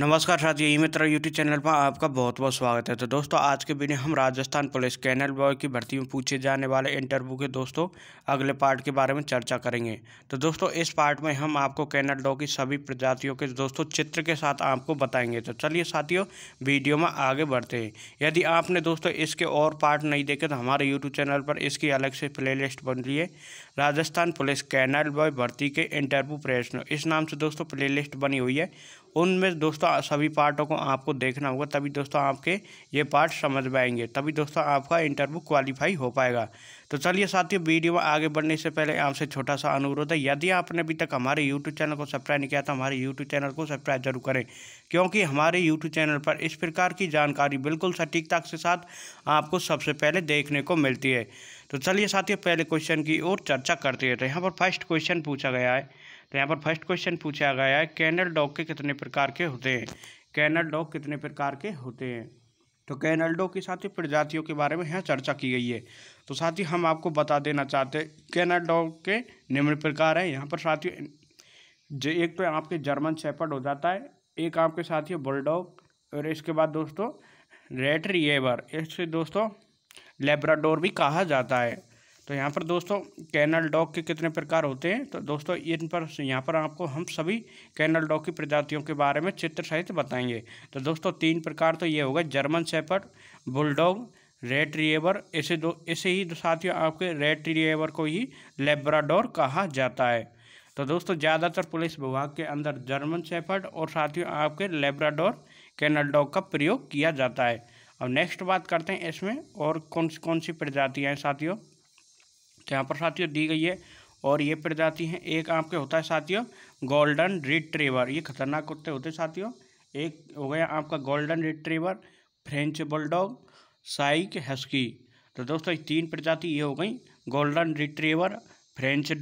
नमस्कार साथियों ई मित्र YouTube channel पर आपका बहुत बहुत स्वागत है तो दोस्तों आज के वीडियो हम राजस्थान पुलिस कैनल बॉय की भर्ती में पूछे जाने वाले इंटरव्यू के दोस्तों अगले पार्ट के बारे में चर्चा करेंगे तो दोस्तों इस पार्ट में हम आपको कैनल डॉ की सभी प्रजातियों के दोस्तों चित्र के साथ आपको बताएंगे तो चलिए साथियों वीडियो में आगे बढ़ते हैं यदि आपने दोस्तों इसके और पार्ट नहीं देखे तो हमारे यूट्यूब चैनल पर इसकी अलग से प्ले लिस्ट बन रही है राजस्थान पुलिस कैनल बॉय भर्ती के इंटरव्यू प्रश्न इस नाम से दोस्तों प्ले लिस्ट बनी हुई है उनमें दोस्तों सभी पार्टों को आपको देखना होगा तभी दोस्तों आपके ये पार्ट समझ पाएंगे तभी दोस्तों आपका इंटरव्यू क्वालिफाई हो पाएगा तो चलिए साथियों वीडियो में आगे बढ़ने से पहले आपसे छोटा सा अनुरोध है यदि आपने अभी तक हमारे यूट्यूब चैनल को सब्सक्राइब नहीं किया तो हमारे यूट्यूब चैनल को सब्सक्राइब जरूर करें क्योंकि हमारे यूट्यूब चैनल पर इस प्रकार की जानकारी बिल्कुल सटीकता के साथ आपको सबसे पहले देखने को मिलती है तो चलिए साथियों पहले क्वेश्चन की ओर चर्चा करते रहते हैं यहाँ पर फर्स्ट क्वेश्चन पूछा गया है तो यहाँ पर फर्स्ट क्वेश्चन पूछा गया है कैनल डॉग के कितने प्रकार के होते हैं कैनल डॉग कितने प्रकार के होते हैं तो कैनल डॉग के साथ ही प्रजातियों के बारे में यहाँ चर्चा की गई है तो साथ ही हम आपको बता देना चाहते हैं कैनल डॉग के निम्न प्रकार हैं यहाँ पर साथ ही जो एक तो आपके जर्मन सेपर्ड हो जाता है एक आपके साथ ही बुलडॉग और इसके बाद दोस्तों रेड रिएवर इससे दोस्तों लेब्राडोर भी कहा जाता है तो यहाँ पर दोस्तों कैनल डॉग के कितने प्रकार होते हैं तो दोस्तों इन पर यहाँ पर आपको हम सभी कैनल डॉग की प्रजातियों के बारे में चित्र सहित बताएंगे तो दोस्तों तीन प्रकार तो ये होगा German shepherd bulldog retriever ऐसे दो ऐसे ही साथियों आपके रेड रिएवर को ही लेब्राडोर कहा जाता है तो दोस्तों ज़्यादातर पुलिस विभाग के अंदर जर्मन सेफर्ड और साथियों आपके लेब्राडोर कैनल डॉग का प्रयोग किया जाता है अब नेक्स्ट बात करते हैं इसमें और कौन कौन सी प्रजातियाँ हैं साथियों तो यहाँ पर साथियों दी गई है और ये प्रजाति हैं एक आपके होता है साथियों गोल्डन रिट्रीवर ये खतरनाक कुत्ते होते साथियों एक हो गया आपका गोल्डन रिट्रीवर फ्रेंच बुलडॉग साइक हस्की तो दोस्तों तीन प्रजाति ये हो गई गोल्डन रिट्रीवर फ्रेंच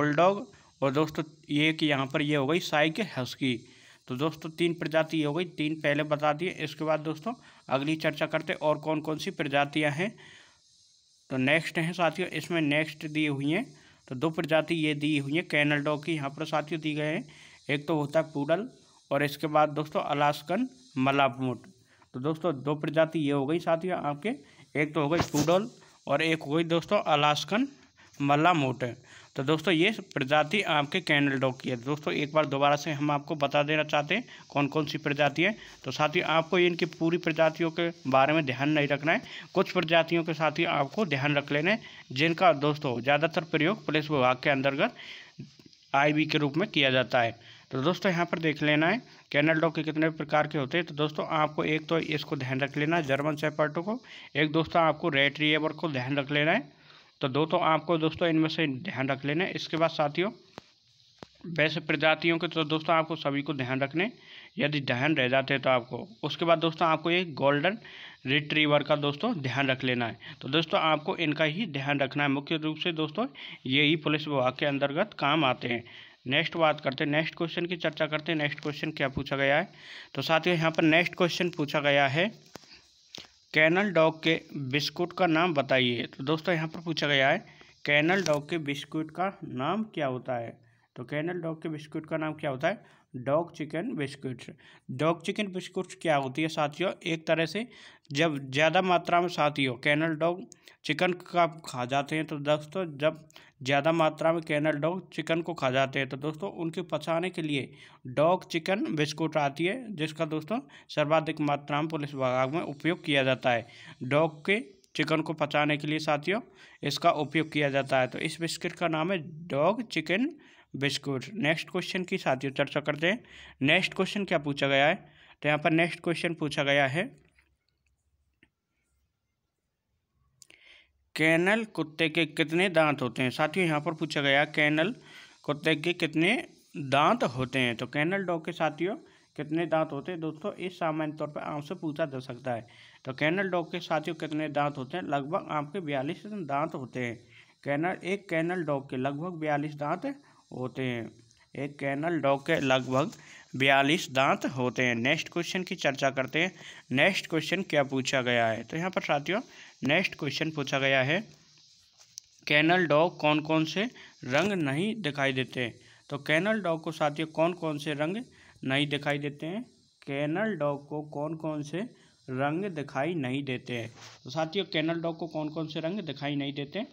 बुलडॉग और दोस्तों ये कि यहाँ पर ये हो गई साइक हस्की तो दोस्तों तीन प्रजाति ये हो गई तीन पहले बता दिए इसके बाद दोस्तों अगली चर्चा करते और कौन कौन सी प्रजातियाँ हैं तो नेक्स्ट हैं साथियों इसमें नेक्स्ट दिए हुई हैं तो दो प्रजाति ये दी हुई हैं कैनल डॉग की यहाँ पर साथियों दी गए हैं एक तो होता है पूडल और इसके बाद दोस्तों अलास्कन मलापमुट तो दोस्तों दो प्रजाति ये हो गई साथियों आपके एक तो हो गई पूडल और एक हो गई दोस्तों अलास्कन मलामोट तो दोस्तों ये प्रजाति आपके कैनल डॉग की है दोस्तों एक बार दोबारा से हम आपको बता देना चाहते हैं कौन कौन सी प्रजाति है तो साथ ही आपको इनकी पूरी प्रजातियों के बारे में ध्यान नहीं रखना है कुछ प्रजातियों के साथ ही आपको ध्यान रख लेना है जिनका दोस्तों ज़्यादातर प्रयोग पुलिस विभाग के अंतर्गत आई के रूप में किया जाता है तो दोस्तों यहाँ पर देख लेना है कैनल डॉग के कितने प्रकार के होते हैं तो दोस्तों आपको एक तो इसको ध्यान रख लेना है जर्मन सेपर्टो को एक दोस्तों आपको रेट रिएवर को ध्यान रख लेना है तो दोस्तों आपको दोस्तों इनमें से ध्यान रख लेना इसके बाद साथियों वैसे प्रजातियों के तो दोस्तों आपको सभी को ध्यान रखने यदि ध्यान रह जाते हैं तो आपको उसके बाद दोस्तों आपको ये गोल्डन रिट्रीवर का दोस्तों ध्यान रख लेना है तो दोस्तों आपको इनका ही ध्यान रखना है मुख्य रूप से दोस्तों ये ही पुलिस विभाग के अंतर्गत काम आते हैं नेक्स्ट बात करते हैं नेक्स्ट क्वेश्चन की चर्चा करते हैं नेक्स्ट क्वेश्चन क्या पूछा गया है तो साथियों यहाँ पर नेक्स्ट क्वेश्चन पूछा गया है कैनल डॉग के बिस्कुट का नाम बताइए तो दोस्तों यहाँ पर पूछा गया है कैनल डॉग के बिस्कुट का नाम क्या होता है तो कैनल डॉग के बिस्कुट का नाम क्या होता है dog chicken biscuits dog chicken biscuits क्या होती है साथियों एक तरह से जब ज़्यादा मात्रा में साथियों कैनल डॉग चिकन का खा जाते हैं तो दोस्तों जब ज़्यादा मात्रा में कैनल डॉग चिकन को खा जाते हैं तो दोस्तों उनके पचाने के लिए डॉग चिकन बिस्कुट आती है जिसका दोस्तों सर्वाधिक मात्रा में पुलिस विभाग में उपयोग किया जाता है डॉग के चिकन को पचाने के लिए साथियों इसका उपयोग किया जाता है तो इस बिस्किट का नाम है dog chicken biscuit next question की साथ ही चर्चा करते हैं नेक्स्ट क्वेश्चन क्या पूछा गया है तो यहाँ पर नेक्स्ट क्वेश्चन पूछा गया है कैनल कुत्ते के कितने दांत होते हैं साथियों यहाँ पर पूछा गया कैनल कुत्ते के कितने दांत होते हैं तो कैनल डॉग के साथियों कितने दांत होते हैं दोस्तों इस सामान्य तौर पर आपसे पूछा जा सकता है तो कैनल डॉग के साथियों कितने दांत होते हैं लगभग आपके बयालीस दांत होते हैं कैनल एक कैनल डॉग के लगभग बयालीस दांत होते हैं एक कैनल डॉग के लगभग बयालीस दांत होते हैं नेक्स्ट क्वेश्चन की चर्चा करते हैं नेक्स्ट क्वेश्चन क्या पूछा गया है तो यहाँ पर साथियों नेक्स्ट क्वेश्चन पूछा गया है कैनल डॉग कौन कौन से रंग नहीं दिखाई देते तो कैनल डॉग को साथियों कौन कौन से रंग नहीं दिखाई देते हैं कैनल डॉग को कौन कौन से रंग दिखाई नहीं देते हैं तो साथियों कैनल डॉग को कौन कौन से रंग दिखाई नहीं देते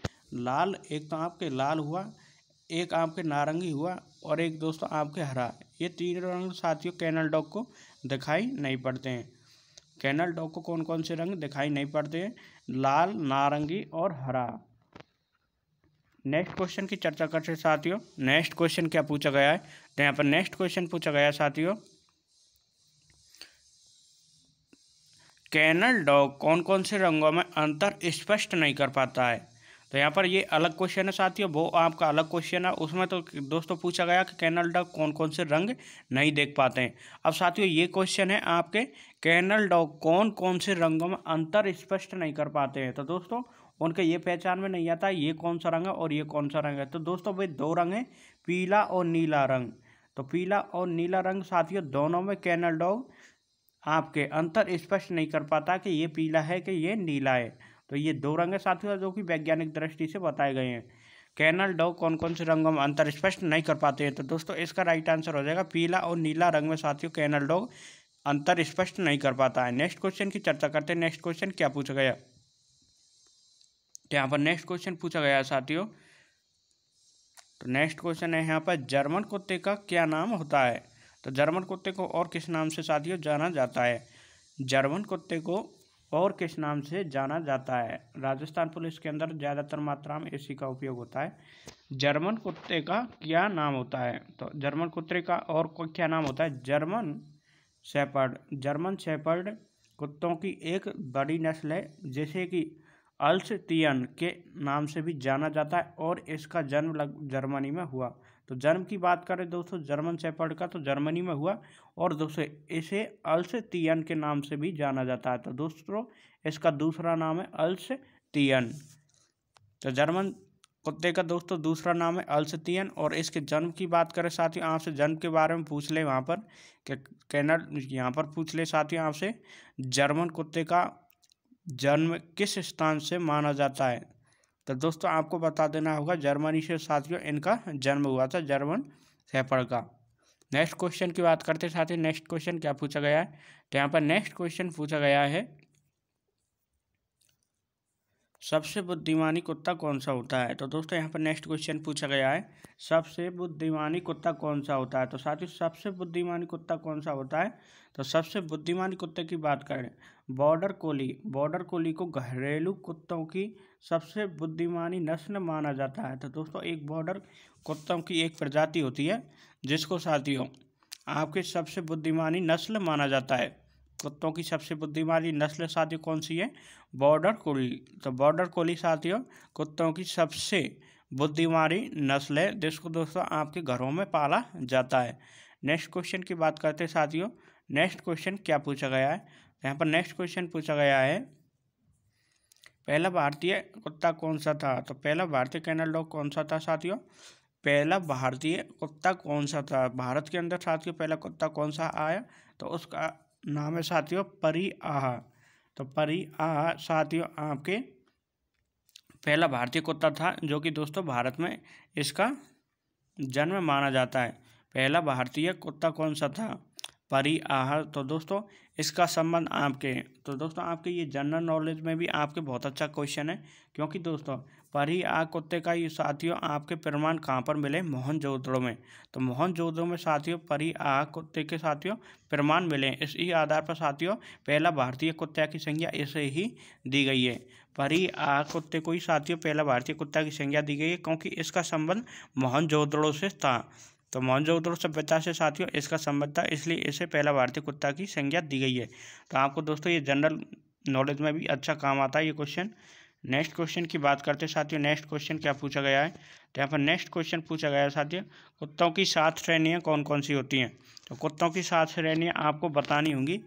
लाल एक तो आपके लाल हुआ एक आम के नारंगी हुआ और एक दोस्तों आम के हरा ये तीन रंग साथियों कैनल डॉग को दिखाई नहीं पड़ते हैं कैनल डॉग को कौन कौन से रंग दिखाई नहीं पड़ते हैं लाल नारंगी और हरा नेक्स्ट क्वेश्चन की चर्चा करते साथियों नेक्स्ट क्वेश्चन क्या पूछा गया है तो यहाँ पर नेक्स्ट क्वेश्चन पूछा गया साथियों कैनल डॉग कौन कौन से रंगों में अंतर स्पष्ट नहीं कर पाता है तो यहाँ पर ये अलग क्वेश्चन है साथियों वो आपका अलग क्वेश्चन है उसमें तो दोस्तों पूछा गया कि कैनल डॉग कौन कौन से रंग नहीं देख पाते हैं अब साथियों ये क्वेश्चन है आपके कैनल डॉग कौन कौन से रंगों में अंतर स्पष्ट नहीं कर पाते हैं तो दोस्तों उनके ये पहचान में नहीं आता ये कौन सा रंग है और ये कौन सा रंग है तो दोस्तों भाई दो रंग हैं पीला और नीला रंग तो पीला और नीला रंग साथियों दोनों में कैनल डॉग आपके अंतर स्पष्ट नहीं कर पाता कि ये पीला है कि ये नीला है तो ये दो रंग हैं साथियों जो कि वैज्ञानिक दृष्टि से बताए गए हैं कैनल डॉग कौन कौन से रंगों में अंतर स्पष्ट नहीं कर पाते हैं तो दोस्तों इसका राइट आंसर हो जाएगा पीला और नीला रंग में साथियों कैनल डॉग अंतर स्पष्ट नहीं कर पाता है नेक्स्ट क्वेश्चन की चर्चा करते हैं नेक्स्ट क्वेश्चन क्या पूछा गया तो यहाँ पर नेक्स्ट क्वेश्चन पूछा गया साथियों तो नेक्स्ट क्वेश्चन है यहाँ पर जर्मन कुत्ते का क्या नाम होता है तो जर्मन कुत्ते को और किस नाम से साथियों जाना जाता है जर्मन कुत्ते को और किस नाम से जाना जाता है राजस्थान पुलिस के अंदर ज़्यादातर मात्रा में एसी का उपयोग होता है जर्मन कुत्ते का क्या नाम होता है तो जर्मन कुत्ते का और क्या नाम होता है जर्मन शेपर्ड जर्मन शेपर्ड कुत्तों की एक बड़ी नस्ल है जैसे कि अल्सटियन के नाम से भी जाना जाता है और इसका जन्म लग जर्मनी में हुआ तो जन्म की बात करें दोस्तों जर्मन सेपर्ड का तो जर्मनी में हुआ और दोस्तों इसे अल्स तियन के नाम से भी जाना जाता है तो दोस्तों इसका दूसरा नाम है अल्स तियन तो जर्मन कुत्ते का दोस्तों दूसरा नाम है तियन और इसके जन्म की बात करें साथियों आपसे जन्म के बारे में पूछ ले वहाँ पर कि कैनल यहाँ पर पूछ ले साथियों आपसे जर्मन कुत्ते का जन्म किस स्थान से माना जाता है तो दोस्तों आपको बता देना होगा जर्मनी से साथियों इनका जन्म हुआ था जर्मन सेपर का नेक्स्ट क्वेश्चन की बात करते साथ ही नेक्स्ट क्वेश्चन क्या पूछा गया है तो यहाँ पर नेक्स्ट क्वेश्चन पूछा गया है सबसे बुद्धिमानी कुत्ता कौन सा होता है तो दोस्तों यहाँ पर नेक्स्ट क्वेश्चन पूछा गया है सबसे बुद्धिमानी कुत्ता कौन सा होता है तो साथ ही सबसे बुद्धिमानी कुत्ता कौन सा होता है तो सबसे बुद्धिमानी कुत्ते की बात करें बॉर्डर कोली बॉर्डर कोली को घरेलू कुत्तों की सबसे बुद्धिमानी नस्ल माना जाता है तो दोस्तों एक बॉर्डर कुत्तों की एक प्रजाति होती है जिसको साथियों आपके सबसे बुद्धिमानी नस्ल माना जाता है कुत्तों की सबसे बुद्धिमानी नस्ल साथियों कौन सी है बॉर्डर कोली तो बॉर्डर कोली साथियों कुत्तों की सबसे बुद्धिमानी नस्ल है जिसको दोस्तों आपके घरों में पाला जाता है नेक्स्ट क्वेश्चन की बात करते हैं साथियों नेक्स्ट क्वेश्चन क्या पूछा गया है यहाँ पर नेक्स्ट क्वेश्चन पूछा गया है पहला भारतीय कुत्ता कौन सा था तो पहला भारतीय कैनल डॉग कौन सा था साथियों पहला भारतीय कुत्ता कौन सा था भारत के अंदर साथियों पहला कुत्ता कौन सा आया तो उसका नाम है साथियों परी आह तो परी आह साथियों आपके पहला भारतीय कुत्ता था जो कि दोस्तों भारत में इसका जन्म माना जाता है पहला भारतीय कुत्ता कौन सा था परी आहार तो दोस्तों इसका संबंध आपके तो दोस्तों आपके ये जनरल नॉलेज में भी आपके बहुत अच्छा क्वेश्चन है क्योंकि दोस्तों परी आ कुत्ते का ये साथियों आपके प्रमाण कहाँ पर मिले मोहन जोधड़ों में तो मोहन जोदड़ो में साथियों परी आ कुत्ते के साथियों प्रमाण मिले इसी आधार पर साथियों पहला भारतीय कुत्ते की संज्ञा इसे ही दी गई है परी आ कुत्ते को ही साथियों पहला भारतीय कुत्ता की संज्ञा दी गई है क्योंकि इसका संबंध मोहन जोदड़ो से था तो मोहनजोदड़ो सभ्यता से साथियों इसका संबंध था इसलिए इसे पहला भारतीय कुत्ता की संज्ञा दी गई है तो आपको दोस्तों ये जनरल नॉलेज में भी अच्छा काम आता है ये क्वेश्चन नेक्स्ट क्वेश्चन की बात करते हैं साथियों नेक्स्ट क्वेश्चन क्या पूछा गया है तो यहाँ पर नेक्स्ट क्वेश्चन पूछा गया है साथियों कुत्तों की सात श्रेणियाँ कौन कौन सी होती हैं तो कुत्तों की सात श्रेणियाँ आपको बतानी होंगी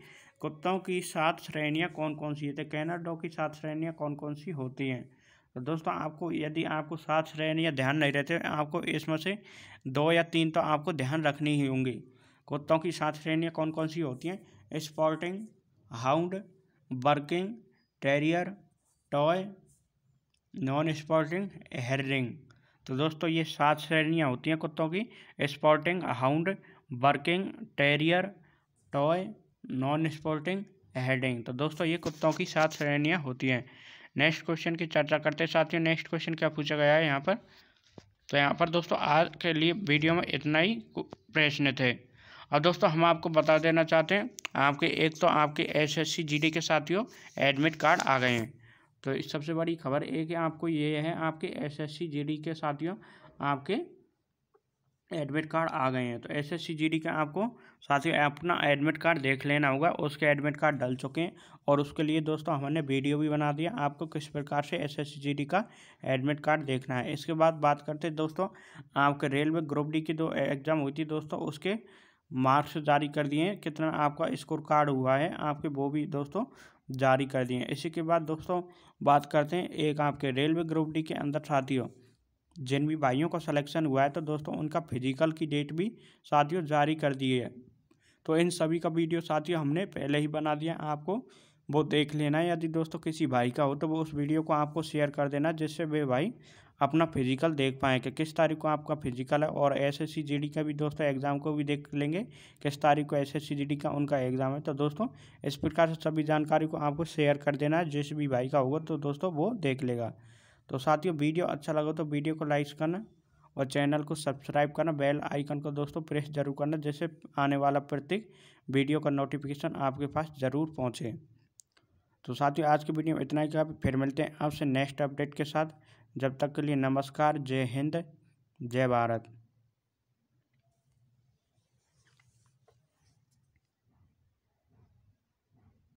कुत्तों की सात श्रेणियाँ कौन कौन सी है तो की सात श्रेणियाँ कौन कौन सी होती हैं तो दोस्तों आपको यदि आपको साथ रहने या ध्यान नहीं रहते आपको इसमें से दो या तीन तो आपको ध्यान रखनी ही होंगी कुत्तों की साथ श्रेणियाँ कौन कौन सी होती हैं sporting hound working terrier toy non sporting herding तो दोस्तों ये सात श्रेणियाँ होती हैं कुत्तों की sporting hound working terrier toy non sporting herding तो दोस्तों ये कुत्तों की सात श्रेणियाँ होती हैं नेक्स्ट क्वेश्चन की चर्चा करते हैं साथियों नेक्स्ट क्वेश्चन क्या पूछा गया है यहाँ पर तो यहाँ पर दोस्तों आज के लिए वीडियो में इतना ही प्रश्न थे और दोस्तों हम आपको बता देना चाहते हैं आपके एक तो आपके एसएससी जीडी के साथियों एडमिट कार्ड आ गए हैं तो सबसे बड़ी खबर एक है आपको ये है आपके एसएससी जीडी के साथियों आपके एडमिट कार्ड आ गए हैं तो एस एस का आपको साथ ही अपना एडमिट कार्ड देख लेना होगा उसके एडमिट कार्ड डल चुके हैं और उसके लिए दोस्तों हमने वीडियो भी बना दिया आपको किस प्रकार से एस एस का एडमिट कार्ड देखना है इसके बाद बात करते हैं दोस्तों आपके रेलवे ग्रुप डी की दो एग्ज़ाम हुई थी दोस्तों उसके मार्क्स जारी कर दिए कितना आपका स्कोर कार्ड हुआ है आपके वो भी दोस्तों जारी कर दिए हैं इसी के बाद दोस्तों बात करते हैं एक आपके रेलवे ग्रुप डी के अंदर साथियों जिन भी भाइयों का सिलेक्शन हुआ है तो दोस्तों उनका फिजिकल की डेट भी साथियों जारी कर दिए है तो इन सभी का वीडियो साथियों हमने पहले ही बना दिया आपको वो देख लेना यदि दोस्तों किसी भाई का हो तो वो उस वीडियो को आपको शेयर कर देना जिससे वे भाई अपना फिजिकल देख पाएँ कि किस तारीख को आपका फिजिकल है और एस एस का भी दोस्तों एग्ज़ाम को भी देख लेंगे किस तारीख को एस एस का उनका एग्ज़ाम है तो दोस्तों इस प्रकार से सभी जानकारी को आपको शेयर कर देना जिस भी भाई का होगा तो दोस्तों वो देख लेगा तो साथियों वीडियो अच्छा लगा तो वीडियो को लाइक करना और चैनल को सब्सक्राइब करना बेल आइकन को दोस्तों प्रेस जरूर करना जैसे आने वाला प्रत्येक वीडियो का नोटिफिकेशन आपके पास ज़रूर पहुँचे तो साथियों आज की वीडियो में इतना ही कहा फिर मिलते हैं आपसे नेक्स्ट अपडेट के साथ जब तक के लिए नमस्कार जय हिंद जय भारत